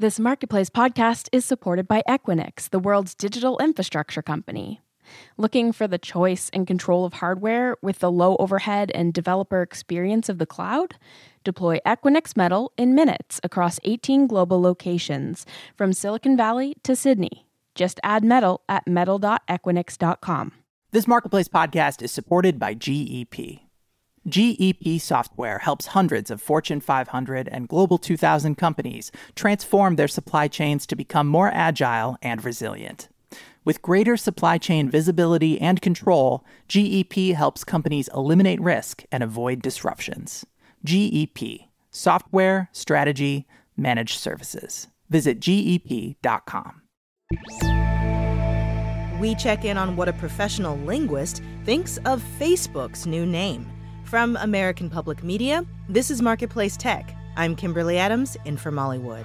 This Marketplace podcast is supported by Equinix, the world's digital infrastructure company. Looking for the choice and control of hardware with the low overhead and developer experience of the cloud? Deploy Equinix Metal in minutes across 18 global locations, from Silicon Valley to Sydney. Just add metal at metal.equinix.com. This Marketplace podcast is supported by GEP. GEP software helps hundreds of Fortune 500 and Global 2000 companies transform their supply chains to become more agile and resilient. With greater supply chain visibility and control, GEP helps companies eliminate risk and avoid disruptions. GEP, software, strategy, managed services. Visit GEP.com. We check in on what a professional linguist thinks of Facebook's new name. From American Public Media, this is Marketplace Tech. I'm Kimberly Adams in Molly Wood.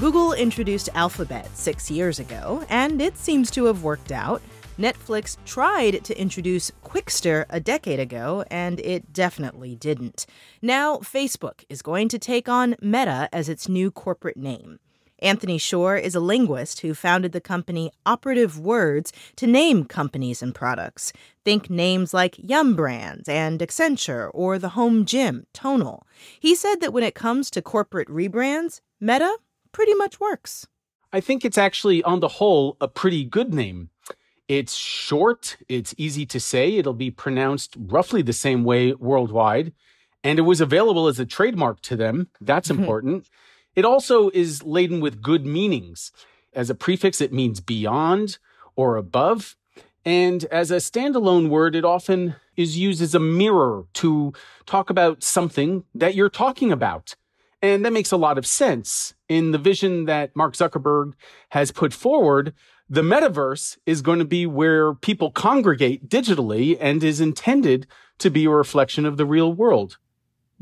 Google introduced Alphabet six years ago, and it seems to have worked out. Netflix tried to introduce Quickster a decade ago, and it definitely didn't. Now, Facebook is going to take on Meta as its new corporate name. Anthony Shore is a linguist who founded the company Operative Words to name companies and products. Think names like Yum Brands and Accenture or the home gym, Tonal. He said that when it comes to corporate rebrands, Meta pretty much works. I think it's actually, on the whole, a pretty good name. It's short, it's easy to say, it'll be pronounced roughly the same way worldwide. And it was available as a trademark to them. That's mm-hmm. important. it also is laden with good meanings. As a prefix, it means beyond or above. And as a standalone word, it often is used as a mirror to talk about something that you're talking about. And that makes a lot of sense in the vision that Mark Zuckerberg has put forward the metaverse is going to be where people congregate digitally and is intended to be a reflection of the real world.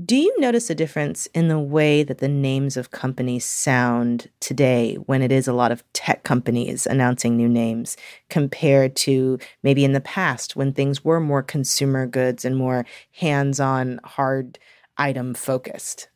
Do you notice a difference in the way that the names of companies sound today when it is a lot of tech companies announcing new names compared to maybe in the past when things were more consumer goods and more hands on, hard item focused?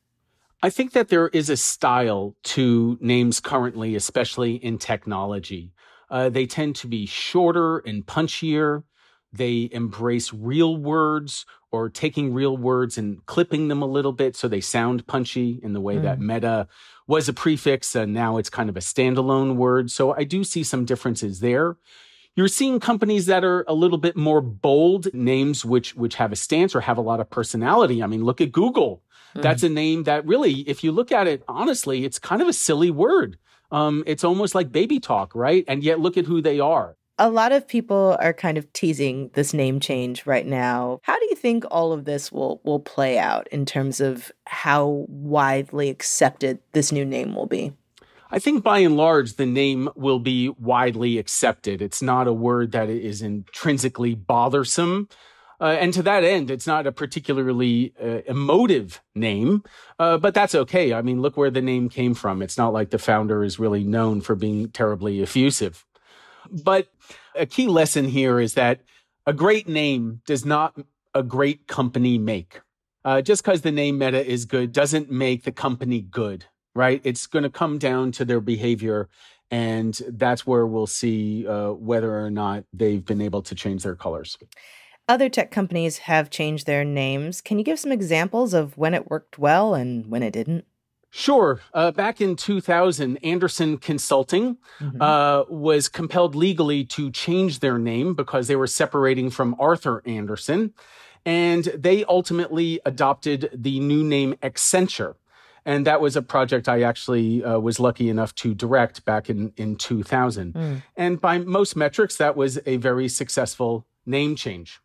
I think that there is a style to names currently, especially in technology. Uh, they tend to be shorter and punchier. They embrace real words or taking real words and clipping them a little bit so they sound punchy in the way mm. that meta was a prefix and now it's kind of a standalone word. So I do see some differences there. You're seeing companies that are a little bit more bold names which which have a stance or have a lot of personality. I mean, look at Google. Mm. That's a name that really if you look at it honestly, it's kind of a silly word. Um, it's almost like baby talk, right? And yet look at who they are. A lot of people are kind of teasing this name change right now. How do you think all of this will will play out in terms of how widely accepted this new name will be? I think by and large, the name will be widely accepted. It's not a word that is intrinsically bothersome. Uh, and to that end, it's not a particularly uh, emotive name, uh, but that's okay. I mean, look where the name came from. It's not like the founder is really known for being terribly effusive. But a key lesson here is that a great name does not a great company make. Uh, just because the name Meta is good doesn't make the company good, right? It's going to come down to their behavior. And that's where we'll see uh, whether or not they've been able to change their colors. Other tech companies have changed their names. Can you give some examples of when it worked well and when it didn't? Sure. Uh, back in 2000, Anderson Consulting mm-hmm. uh, was compelled legally to change their name because they were separating from Arthur Anderson. And they ultimately adopted the new name Accenture. And that was a project I actually uh, was lucky enough to direct back in, in 2000. Mm. And by most metrics, that was a very successful name change.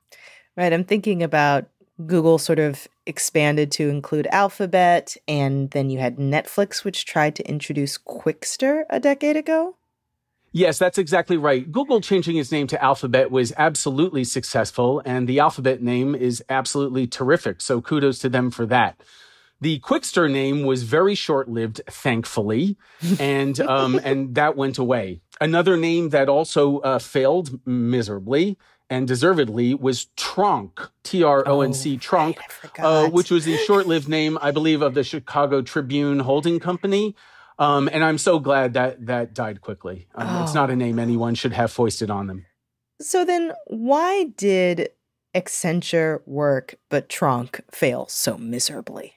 Right. I'm thinking about Google sort of expanded to include Alphabet, and then you had Netflix, which tried to introduce Quickster a decade ago. Yes, that's exactly right. Google changing its name to Alphabet was absolutely successful, and the Alphabet name is absolutely terrific. So kudos to them for that. The Quickster name was very short lived, thankfully, and um, and that went away. Another name that also uh, failed miserably and deservedly, was Tronc, T R O N C, oh, Tronc, right, uh, which was the short lived name, I believe, of the Chicago Tribune Holding Company. Um, and I'm so glad that that died quickly. Um, oh. It's not a name oh. anyone should have foisted on them. So then, why did Accenture work but Tronc fail so miserably?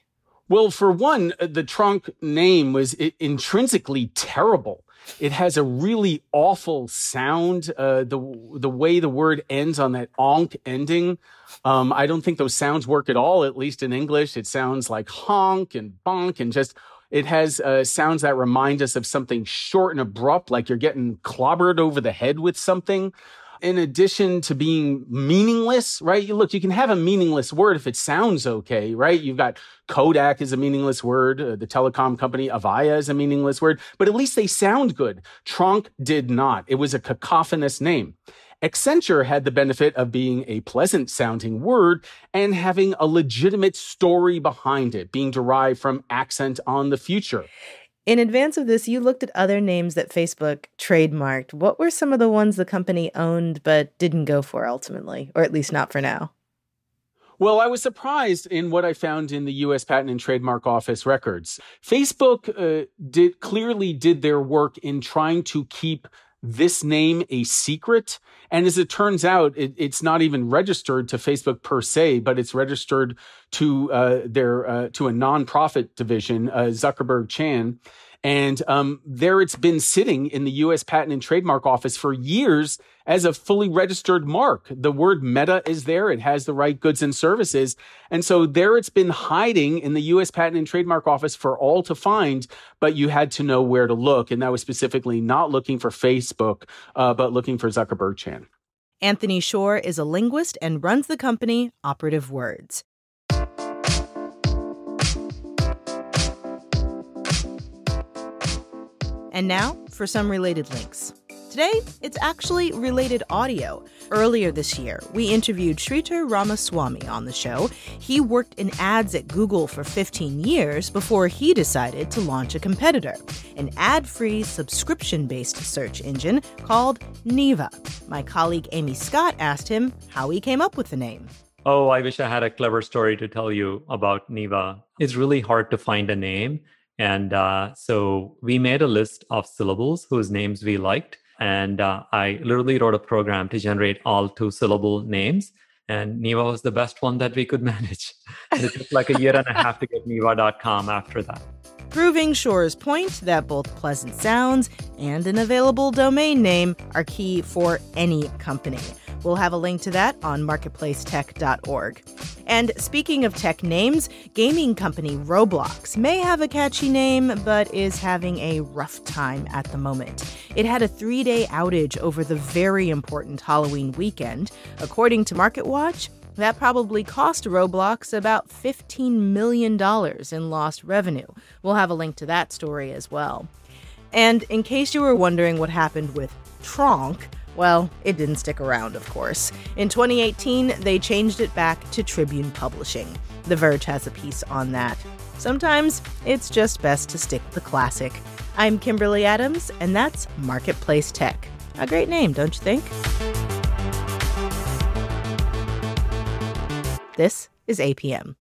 Well, for one, uh, the Tronc name was intrinsically terrible. It has a really awful sound. Uh, the the way the word ends on that onk ending, um, I don't think those sounds work at all. At least in English, it sounds like honk and bonk and just. It has uh, sounds that remind us of something short and abrupt, like you're getting clobbered over the head with something in addition to being meaningless, right? You look, you can have a meaningless word if it sounds okay, right? You've got Kodak is a meaningless word, uh, the telecom company Avaya is a meaningless word, but at least they sound good. Tronc did not. It was a cacophonous name. Accenture had the benefit of being a pleasant sounding word and having a legitimate story behind it, being derived from accent on the future. In advance of this, you looked at other names that Facebook trademarked. What were some of the ones the company owned but didn't go for ultimately, or at least not for now? Well, I was surprised in what I found in the U.S. Patent and Trademark Office records. Facebook uh, did clearly did their work in trying to keep this name a secret? And as it turns out, it, it's not even registered to Facebook per se, but it's registered to uh, their uh, to a nonprofit division, uh, Zuckerberg Chan. And um, there it's been sitting in the US Patent and Trademark Office for years as a fully registered mark. The word meta is there, it has the right goods and services. And so there it's been hiding in the US Patent and Trademark Office for all to find, but you had to know where to look. And that was specifically not looking for Facebook, uh, but looking for Zuckerberg Chan. Anthony Shore is a linguist and runs the company Operative Words. And now for some related links. Today, it's actually related audio. Earlier this year, we interviewed Sridhar Ramaswamy on the show. He worked in ads at Google for 15 years before he decided to launch a competitor, an ad free subscription based search engine called Neva. My colleague Amy Scott asked him how he came up with the name. Oh, I wish I had a clever story to tell you about Neva. It's really hard to find a name. And uh, so we made a list of syllables whose names we liked. And uh, I literally wrote a program to generate all two syllable names. And Niva was the best one that we could manage. And it took like a year and a half to get Niva.com after that. Proving Shore's point that both pleasant sounds and an available domain name are key for any company. We'll have a link to that on marketplacetech.org. And speaking of tech names, gaming company Roblox may have a catchy name, but is having a rough time at the moment. It had a three day outage over the very important Halloween weekend. According to MarketWatch, that probably cost Roblox about $15 million in lost revenue. We'll have a link to that story as well. And in case you were wondering what happened with Tronk, well, it didn't stick around, of course. In 2018, they changed it back to Tribune Publishing. The Verge has a piece on that. Sometimes it's just best to stick with the classic. I'm Kimberly Adams, and that's Marketplace Tech. A great name, don't you think? This is APM.